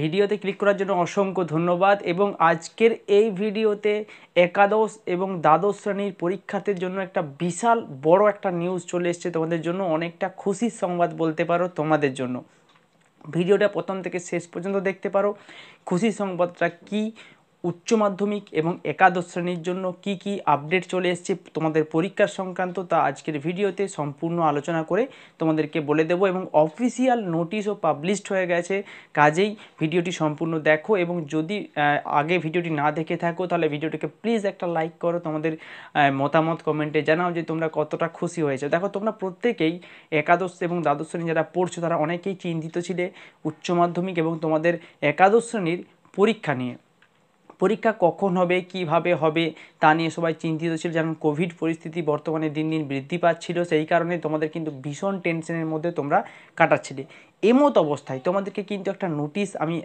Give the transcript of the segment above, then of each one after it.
ভিডিওতে ক্লিক করার জন্য অসংখ্য ধন্যবাদ এবং আজকের এই ভিডিওতে একাদশ এবং দ্বাদশ শ্রেণীর পরীক্ষার্থীর জন্য একটা বিশাল বড় একটা নিউজ চলে এসছে তোমাদের জন্য অনেকটা খুশির সংবাদ বলতে পারো তোমাদের জন্য ভিডিওটা প্রথম থেকে শেষ পর্যন্ত দেখতে পারো খুশি সংবাদটা কি উচ্চ মাধ্যমিক এবং একাদশ শ্রেণীর জন্য কি কি আপডেট চলে এসছে তোমাদের পরীক্ষার সংক্রান্ত তা আজকের ভিডিওতে সম্পূর্ণ আলোচনা করে তোমাদেরকে বলে দেব এবং অফিসিয়াল নোটিশও পাবলিশড হয়ে গেছে কাজেই ভিডিওটি সম্পূর্ণ দেখো এবং যদি আগে ভিডিওটি না দেখে থাকো তাহলে ভিডিওটিকে প্লিজ একটা লাইক করো তোমাদের মতামত কমেন্টে জানাও যে তোমরা কতটা খুশি হয়েছে দেখো তোমরা প্রত্যেকেই একাদশ এবং দ্বাদশ শ্রেণী যারা পড়ছো তারা অনেকেই চিন্তিত ছিলে উচ্চ মাধ্যমিক এবং তোমাদের একাদশ শ্রেণীর পরীক্ষা নিয়ে পরীক্ষা কখন হবে কিভাবে হবে তা নিয়ে সবাই চিন্তিত ছিল যেমন কোভিড পরিস্থিতি বর্তমানে দিন দিন বৃদ্ধি পাচ্ছিল সেই কারণে তোমাদের কিন্তু ভীষণ টেনশনের মধ্যে তোমরা কাটাচ্ছিলে এমত অবস্থায় তোমাদেরকে কিন্তু একটা নোটিশ আমি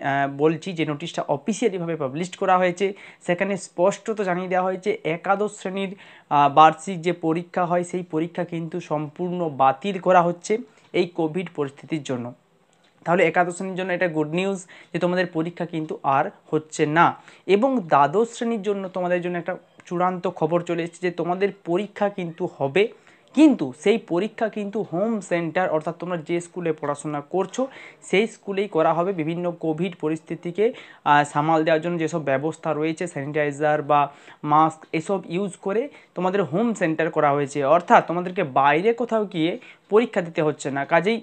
বলছি যে নোটিশটা অফিসিয়ালিভাবে পাবলিশ করা হয়েছে সেখানে স্পষ্টত জানিয়ে দেওয়া হয়েছে একাদশ শ্রেণীর বার্ষিক যে পরীক্ষা হয় সেই পরীক্ষা কিন্তু সম্পূর্ণ বাতিল করা হচ্ছে এই কোভিড পরিস্থিতির জন্য তাহলে একাদশ শ্রেণীর জন্য এটা গুড নিউজ যে তোমাদের পরীক্ষা কিন্তু আর হচ্ছে না এবং দ্বাদশ শ্রেণীর জন্য তোমাদের জন্য একটা চূড়ান্ত খবর চলে এসেছে যে তোমাদের পরীক্ষা কিন্তু হবে কিন্তু সেই পরীক্ষা কিন্তু হোম সেন্টার অর্থাৎ তোমরা যে স্কুলে পড়াশোনা করছো সেই স্কুলেই করা হবে বিভিন্ন কোভিড পরিস্থিতিকে সামাল দেওয়ার জন্য যেসব ব্যবস্থা রয়েছে স্যানিটাইজার বা মাস্ক এসব ইউজ করে তোমাদের হোম সেন্টার করা হয়েছে অর্থাৎ তোমাদেরকে বাইরে কোথাও গিয়ে পরীক্ষা দিতে হচ্ছে না কাজেই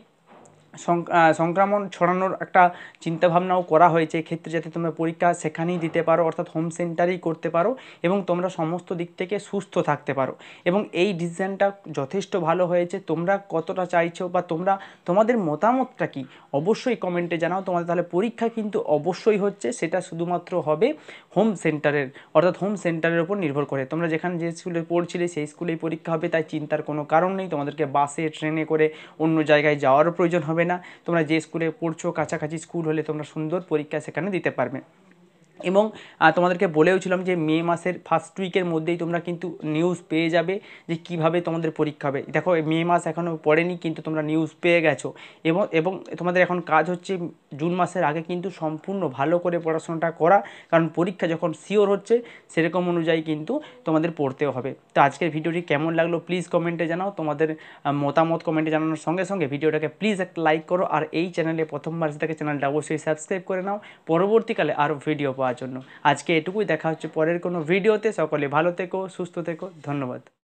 সংক্রমণ ছড়ানোর একটা চিন্তাভাবনাও করা হয়েছে ক্ষেত্রে যাতে তোমরা পরীক্ষা সেখানেই দিতে পারো অর্থাৎ হোম সেন্টারেই করতে পারো এবং তোমরা সমস্ত দিক থেকে সুস্থ থাকতে পারো এবং এই ডিসিশানটা যথেষ্ট ভালো হয়েছে তোমরা কতটা চাইছো বা তোমরা তোমাদের মতামতটা কি অবশ্যই কমেন্টে জানাও তোমাদের তাহলে পরীক্ষা কিন্তু অবশ্যই হচ্ছে সেটা শুধুমাত্র হবে হোম সেন্টারের অর্থাৎ হোম সেন্টারের উপর নির্ভর করে তোমরা যেখানে যে স্কুলে পড়ছিলে সেই স্কুলেই পরীক্ষা হবে তাই চিন্তার কোনো কারণ নেই তোমাদেরকে বাসে ট্রেনে করে অন্য জায়গায় যাওয়ারও প্রয়োজন হবে না তোমরা যে স্কুলে পড়ছো কাছাকাছি স্কুল হলে তোমরা সুন্দর পরীক্ষা সেখানে দিতে পারবে এবং তোমাদেরকে বলেওছিলাম যে মে মাসের ফার্স্ট উইকের মধ্যেই তোমরা কিন্তু নিউজ পেয়ে যাবে যে কিভাবে তোমাদের পরীক্ষা হবে দেখো মে মাস এখনও পড়েনি কিন্তু তোমরা নিউজ পেয়ে গেছো এবং এবং তোমাদের এখন কাজ হচ্ছে জুন মাসের আগে কিন্তু সম্পূর্ণ ভালো করে পড়াশোনাটা করা কারণ পরীক্ষা যখন শিওর হচ্ছে সেরকম অনুযায়ী কিন্তু তোমাদের পড়তেও হবে তো আজকের ভিডিওটি কেমন লাগলো প্লিজ কমেন্টে জানাও তোমাদের মতামত কমেন্টে জানানোর সঙ্গে সঙ্গে ভিডিওটাকে প্লিজ একটা লাইক করো আর এই চ্যানেলে প্রথমবার থেকে চ্যানেলটা অবশ্যই সাবস্ক্রাইব করে নাও পরবর্তীকালে আরও ভিডিও পাও পাওয়ার জন্য আজকে এটুকুই দেখা হচ্ছে পরের কোনো ভিডিওতে সকলে ভালো থেকো সুস্থ থেকো ধন্যবাদ